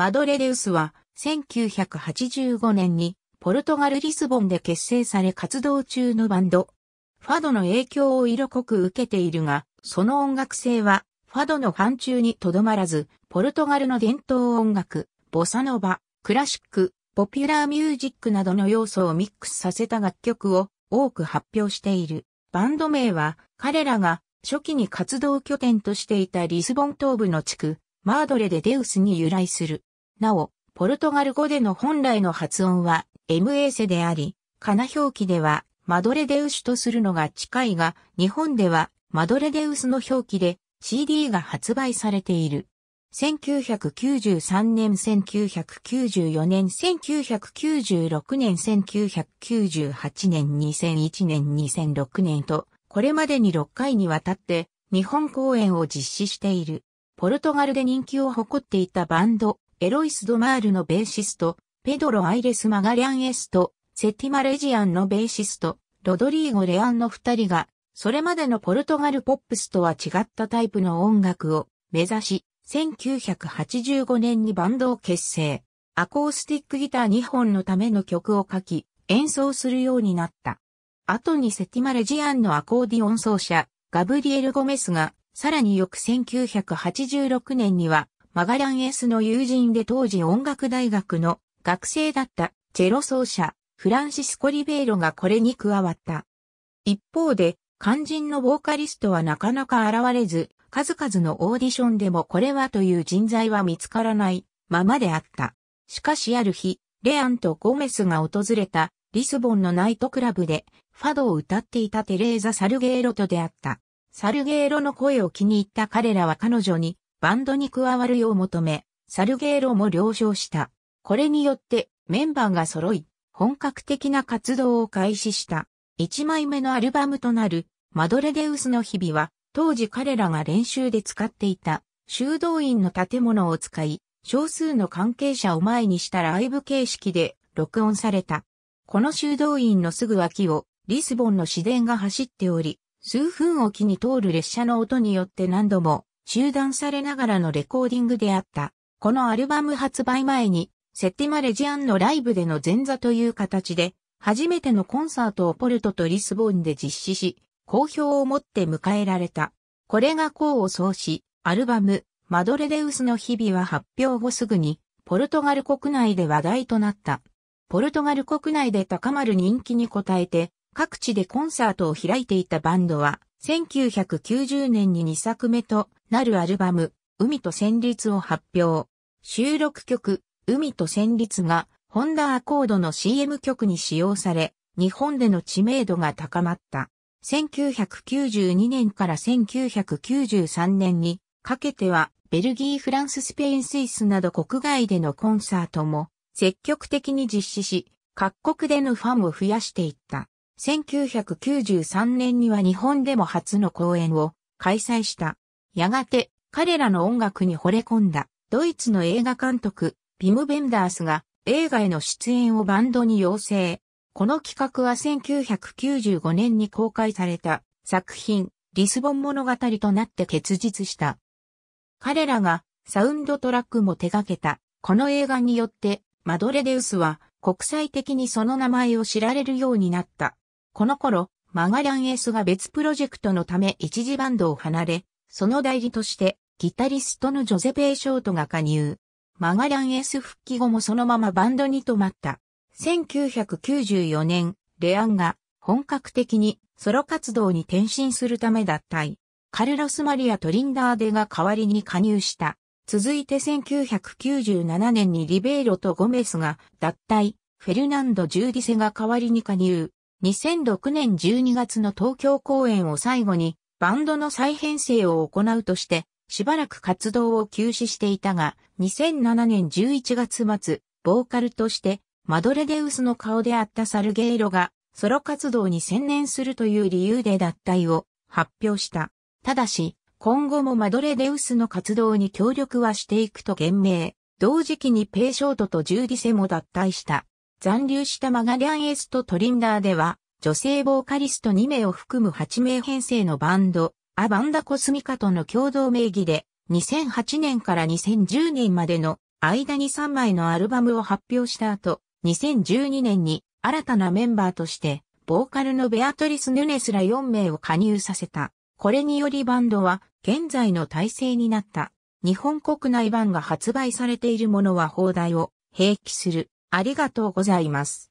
マドレデウスは1985年にポルトガル・リスボンで結成され活動中のバンド。ファドの影響を色濃く受けているが、その音楽性はファドの範疇にとどまらず、ポルトガルの伝統音楽、ボサノバ、クラシック、ポピュラーミュージックなどの要素をミックスさせた楽曲を多く発表している。バンド名は彼らが初期に活動拠点としていたリスボン東部の地区、マードレでデウスに由来する。なお、ポルトガル語での本来の発音は、MA セであり、カナ表記では、マドレデウスとするのが近いが、日本では、マドレデウスの表記で、CD が発売されている。1993年、1994年、1996年、1998年、2001年、2006年と、これまでに6回にわたって、日本公演を実施している。ポルトガルで人気を誇っていたバンド、エロイス・ドマールのベーシスト、ペドロ・アイレス・マガリアンエスと、セティマ・レジアンのベーシスト、ロドリーゴ・レアンの二人が、それまでのポルトガルポップスとは違ったタイプの音楽を目指し、1985年にバンドを結成。アコースティックギター2本のための曲を書き、演奏するようになった。後にセティマレジアンのアコーディオン奏者、ガブリエル・ゴメスが、さらに翌1986年には、マガラン S の友人で当時音楽大学の学生だったチェロ奏者フランシスコ・リベイロがこれに加わった。一方で肝心のボーカリストはなかなか現れず、数々のオーディションでもこれはという人材は見つからないままであった。しかしある日、レアンとゴメスが訪れたリスボンのナイトクラブでファドを歌っていたテレーザ・サルゲーロと出会った。サルゲーロの声を気に入った彼らは彼女にバンドに加わるよう求め、サルゲーロも了承した。これによってメンバーが揃い、本格的な活動を開始した。1枚目のアルバムとなるマドレデウスの日々は、当時彼らが練習で使っていた修道院の建物を使い、少数の関係者を前にしたライブ形式で録音された。この修道院のすぐ脇をリスボンの市電が走っており、数分おきに通る列車の音によって何度も中断されながらのレコーディングであった。このアルバム発売前に、セッティマレジアンのライブでの前座という形で、初めてのコンサートをポルトとリスボンで実施し、好評を持って迎えられた。これが功を奏し、アルバム、マドレデウスの日々は発表後すぐに、ポルトガル国内で話題となった。ポルトガル国内で高まる人気に応えて、各地でコンサートを開いていたバンドは、1990年に2作目となるアルバム、海と旋律を発表。収録曲、海と旋律が、ホンダアコードの CM 曲に使用され、日本での知名度が高まった。1992年から1993年にかけては、ベルギー、フランス、スペイン、スイスなど国外でのコンサートも積極的に実施し、各国でのファンを増やしていった。1993年には日本でも初の公演を開催した。やがて彼らの音楽に惚れ込んだドイツの映画監督ビム・ベンダースが映画への出演をバンドに要請。この企画は1995年に公開された作品リスボン物語となって結実した。彼らがサウンドトラックも手掛けたこの映画によってマドレデウスは国際的にその名前を知られるようになった。この頃、マガャンエスが別プロジェクトのため一時バンドを離れ、その代理として、ギタリストのジョゼペイ・ショートが加入。マガリャン S 復帰後もそのままバンドに止まった。1994年、レアンが本格的にソロ活動に転身するため脱退。カルロス・マリア・トリンダーデが代わりに加入した。続いて1997年にリベイロとゴメスが脱退、フェルナンド・ジューディセが代わりに加入。2006年12月の東京公演を最後にバンドの再編成を行うとして、しばらく活動を休止していたが、2007年11月末、ボーカルとして、マドレデウスの顔であったサルゲイロが、ソロ活動に専念するという理由で脱退を発表した。ただし、今後もマドレデウスの活動に協力はしていくと言明。同時期にペイショートとジューディセも脱退した。残留したマガリアンエスとトリンダーでは、女性ボーカリスト2名を含む8名編成のバンド、アバンダコスミカとの共同名義で、2008年から2010年までの間に3枚のアルバムを発表した後、2012年に新たなメンバーとして、ボーカルのベアトリス・ヌネスら4名を加入させた。これによりバンドは現在の体制になった。日本国内版が発売されているものは放題を併記する。ありがとうございます。